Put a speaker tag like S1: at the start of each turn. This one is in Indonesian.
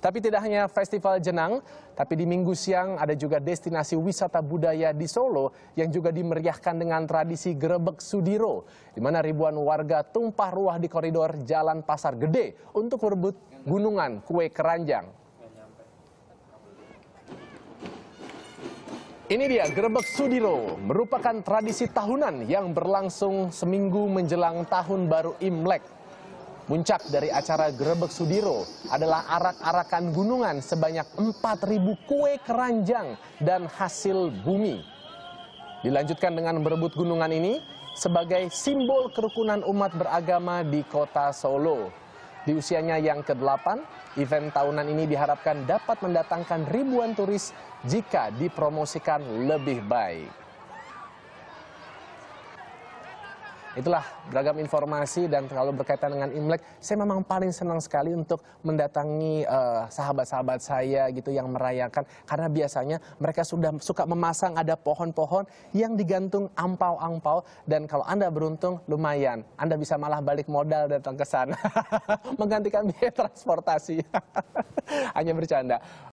S1: Tapi tidak hanya festival jenang, tapi di minggu siang ada juga destinasi wisata budaya di Solo yang juga dimeriahkan dengan tradisi gerebek Sudiro, di mana ribuan warga tumpah ruah di koridor Jalan Pasar Gede untuk merebut gunungan kue keranjang. Ini dia Gerebek Sudiro, merupakan tradisi tahunan yang berlangsung seminggu menjelang tahun baru Imlek. Puncak dari acara Grebek Sudiro adalah arak-arakan gunungan sebanyak 4.000 kue keranjang dan hasil bumi. Dilanjutkan dengan berebut gunungan ini sebagai simbol kerukunan umat beragama di kota Solo. Di usianya yang ke-8, event tahunan ini diharapkan dapat mendatangkan ribuan turis jika dipromosikan lebih baik. Itulah beragam informasi dan kalau berkaitan dengan Imlek, saya memang paling senang sekali untuk mendatangi eh, sahabat-sahabat uh, saya gitu yang merayakan karena biasanya mereka sudah suka memasang ada pohon-pohon yang digantung ampau-ampau dan kalau Anda beruntung lumayan, Anda bisa malah balik modal datang ke sana menggantikan biaya transportasi. Hanya bercanda.